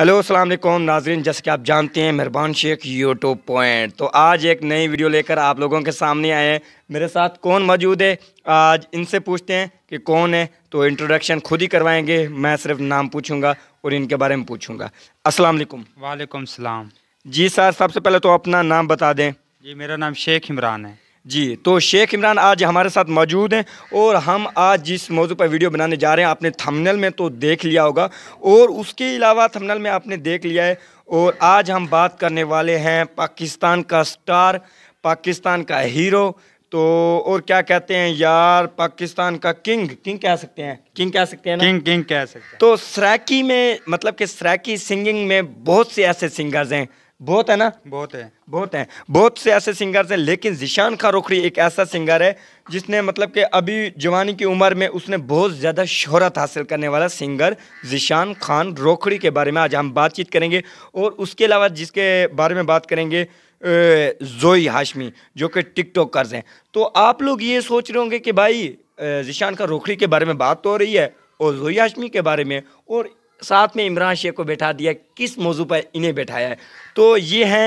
Hello अस्सलाम वालेकुम नाजरीन जैसे कि आप जानते हैं मेहरबान शेख यूट्यूब पॉइंट तो आज एक नई वीडियो लेकर आप लोगों के सामने आए हैं मेरे साथ कौन मौजूद है आज इनसे पूछते हैं कि कौन है तो इंट्रोडक्शन खुद ही करवाएंगे मैं सिर्फ नाम पूछूंगा और इनके बारे में पूछूंगा अस्सलाम वालेकुम वालेकुम सलाम जी सर सबसे पहले तो अपना नाम बता दें जी मेरा नाम शेख इमरान है जी तो शेख इमरान आज हमारे साथ मौजूद हैं और हम आज जिस मौजू पर वीडियो बनाने जा रहे हैं आपने थंबनेल में तो देख लिया होगा और उसके अलावा थंबनेल में आपने देख लिया है और आज हम बात करने वाले हैं पाकिस्तान का स्टार पाकिस्तान का हीरो तो और क्या कहते हैं यार पाकिस्तान का किंग किंग कह सकते हैं किंग कह सकते हैं किंग किंग कह सकते हैं तो सराकी में मतलब कि सराकी सिंगिंग में बहुत से ऐसे सिंगर्स हैं बहुत है ना बहुत है बहुत हैं बहुत से ऐसे सिंगर्स हैं लेकिन जिशान रोखड़ी एक ऐसा सिंगर है जिसने मतलब कि अभी जवानी की उम्र में उसने बहुत ज़्यादा शहरत हासिल करने वाला सिंगर जिशान खान रोखड़ी के बारे में आज हम बातचीत करेंगे और उसके अलावा जिसके बारे में बात करेंगे जोई हाशमी जो कि टिकटॉकर्स हैं तो आप लोग ये सोच रहे होंगे कि भाई जिशान खान रोखड़ी के बारे में बात तो हो रही है और जोई हाशमी के बारे में और साथ में इमरान शेख को बैठा दिया किस मौजू पर इन्हें बैठाया है तो ये हैं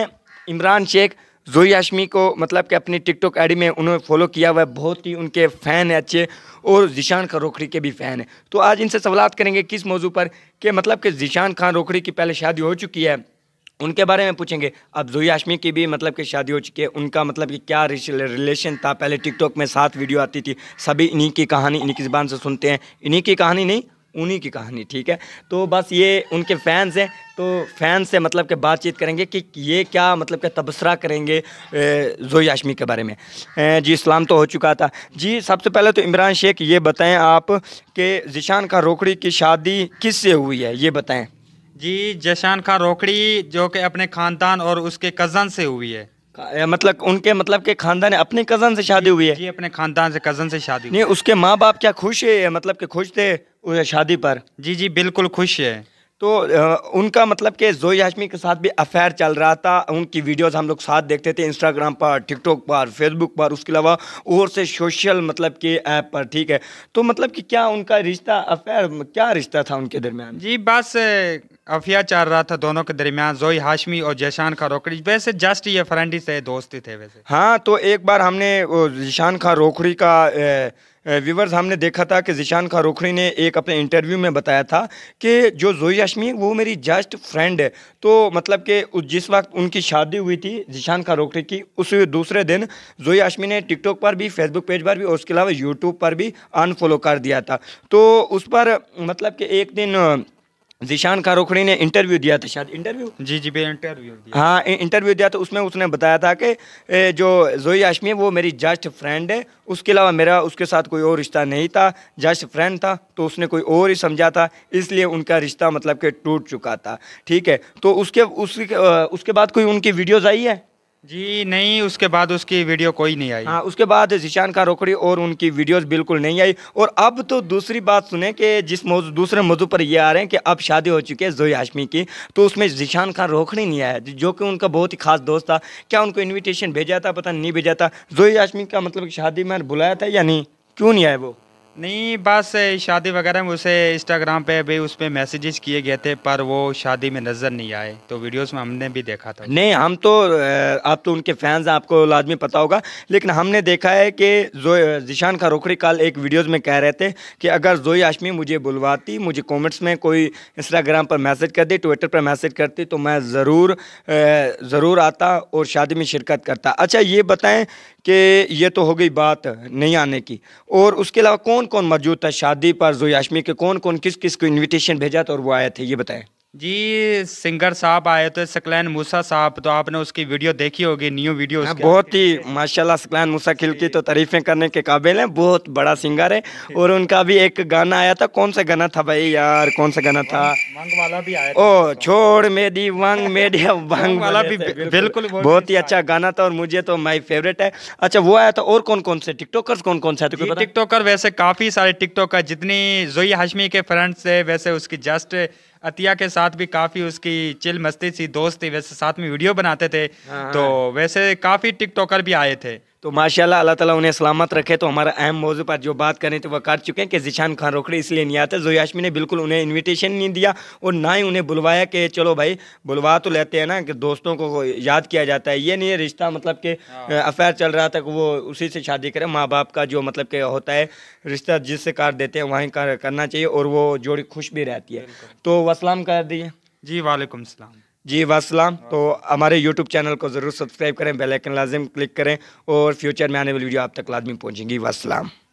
इमरान शेख जोई आशमी को मतलब कि अपनी टिकटॉक आईडी में उन्होंने फॉलो किया हुआ है बहुत ही उनके फ़ैन हैं अच्छे और जिशान खान रोखड़ी के भी फ़ैन हैं तो आज इनसे सवालत करेंगे किस मौजू पर कि मतलब कि जिशान खान रोखड़ी की पहले शादी हो चुकी है उनके बारे में पूछेंगे अब जोई आशमी की भी मतलब कि शादी हो चुकी है उनका मतलब कि क्या रिलेशन था पहले टिकटॉक में सात वीडियो आती थी सभी इन्हीं की कहानी इन्हीं की ज़बान से सुनते हैं इन्हीं की कहानी नहीं उन्हीं की कहानी ठीक है तो बस ये उनके फैंस हैं तो फैन से मतलब के बातचीत करेंगे कि ये क्या मतलब के तबसरा करेंगे जोई आशमी के बारे में जी इस्लाम तो हो चुका था जी सबसे पहले तो इमरान शेख ये बताएं आप कि जिशान का रोकड़ी की शादी किससे हुई है ये बताएं जी जशान खां रोकड़ी जो कि अपने ख़ानदान और उसके कज़न से हुई है मतलब उनके मतलब के खानदान अपने कज़न से शादी हुई है जी अपने खानदान से कज़न से शादी नहीं उसके माँ बाप क्या खुश है मतलब के खुश थे शादी पर जी जी बिल्कुल खुश है तो उनका मतलब के जोई हाशमी के साथ भी अफेयर चल रहा था उनकी वीडियोस हम लोग साथ देखते थे इंस्टाग्राम पर टिकटॉक पर फेसबुक पर उसके अलावा और से सोशल मतलब के ऐप पर ठीक है तो मतलब कि क्या उनका रिश्ता अफेयर क्या रिश्ता था उनके दरमियान जी बस अफिया चार रहा था दोनों के दरमियान जोई हाशमी और जैशान खां रोकड़ी वैसे जस्ट ये फ्रेंड से दोस्ती थे वैसे हाँ तो एक बार हमने जैशान खां रोकड़ी का ए, व्यूवर्स हमने देखा था कि जिशान खा रोखड़ी ने एक अपने इंटरव्यू में बताया था कि जो जोई हाशमी वो मेरी जस्ट फ्रेंड है तो मतलब कि जिस वक्त उनकी शादी हुई थी जिशान खा रोखड़ी की उस दूसरे दिन जोई हाशमी ने टिकटॉक पर भी फेसबुक पेज पर भी और उसके अलावा यूट्यूब पर भी अनफॉलो कर दिया था तो उस पर मतलब कि एक दिन जीशान खारोखड़ी ने इंटरव्यू दिया था शायद इंटरव्यू जी जी भैया इंटरव्यू हाँ इंटरव्यू दिया तो उसमें उसने बताया था कि जो जोई आशमी है वो मेरी जस्ट फ्रेंड है उसके अलावा मेरा उसके साथ कोई और रिश्ता नहीं था जस्ट फ्रेंड था तो उसने कोई और ही समझा था इसलिए उनका रिश्ता मतलब कि टूट चुका था ठीक है तो उसके उसके उसके बाद कोई उनकी वीडियोज़ आई है जी नहीं उसके बाद उसकी वीडियो कोई नहीं आई हाँ उसके बाद जिशान का रोकड़ी और उनकी वीडियोस बिल्कुल नहीं आई और अब तो दूसरी बात सुने कि जिस मौजू दूसरे मौजू पर ये आ रहे हैं कि अब शादी हो चुकी है जोई हाशमी की तो उसमें जिशान खान रोकड़ी नहीं आया जो कि उनका बहुत ही खास दोस्त था क्या उनको इन्विटेशन भेजा था पता नहीं भेजा था जोई हाशमी का मतलब शादी में बुलाया था या नहीं क्यों नहीं आया वो नहीं बस शादी वगैरह में उसे इंस्टाग्राम पे भी उस पर मैसेजेस किए गए थे पर वो शादी में नज़र नहीं आए तो वीडियोस में हमने भी देखा था नहीं हम तो आप तो उनके फैंस हैं आपको लाजमी पता होगा लेकिन हमने देखा है कि जो जिशान रोखड़ी कल एक वीडियोस में कह रहे थे कि अगर जोई आशमी मुझे बुलवाती मुझे कॉमेंट्स में कोई इंस्टाग्राम पर मैसेज कर दी ट्विटर पर मैसेज करती तो मैं ज़रूर ज़रूर आता और शादी में शिरकत करता अच्छा ये बताएँ कि ये तो हो गई बात नहीं आने की और उसके अलावा कौन कौन मौजूद था शादी पर जोयाशमी के कौन कौन किस किस को इन्विटेशन भेजा था और वो आए थे ये बताएं जी सिंगर साहब आए थे तो सकलैन मूसा साहब तो आपने उसकी वीडियो देखी होगी न्यू वीडियो बहुत ही माशाल्लाह सकलैन मूसा खिल की तो तारीफ़ें करने के काबिल हैं बहुत बड़ा सिंगर है और उनका भी एक गाना आया था कौन सा गाना था भाई यार कौन सा गाना था ओ छोड़ मे वांग मेरी वांग वाला भी बिल्कुल बहुत ही अच्छा गाना था और मुझे तो माई फेवरेट है अच्छा वो आया था और कौन कौन से टिकटॉकर्स कौन कौन से टिकटॉकर वैसे काफ़ी सारे टिकटॉकर जितनी जोई हाशमी के फ्रेंड्स है वैसे उसकी जस्ट अतिया के साथ भी काफी उसकी चिल मस्ती थी दोस्त थी वैसे साथ में वीडियो बनाते थे हाँ, हाँ। तो वैसे काफी टिकटॉकर भी आए थे तो माशाल्लाह अल्लाह ताला उन्हें सलामत रखे तो हमारा अहम मौजू पर जो बात करें तो वह कर चुके हैं कि जिशान खान रोकड़े इसलिए नहीं आते जो हाशमी ने बिल्कुल उन्हें इन्विटेशन नहीं दिया और ना ही उन्हें बुलवाया कि चलो भाई बुलवा तो लेते हैं ना कि दोस्तों को याद किया जाता है ये नहीं है रिश्ता मतलब कि हाँ। अफेयर चल रहा था कि वो उसी से शादी करें माँ बाप का जो मतलब कि होता है रिश्ता जिससे कार देते हैं वहीं करना चाहिए और वो जोड़ी खुश भी रहती है तो वसलाम कर दीजिए जी वालेकुम सलाम जी वसलाम तो हमारे यूट्यूब चैनल को ज़रूर सब्सक्राइब करें बेल आइकन लाजिम क्लिक करें और फ्यूचर में आने वाली वीडियो आप तक लाजमी पहुँचेंगी वसलाम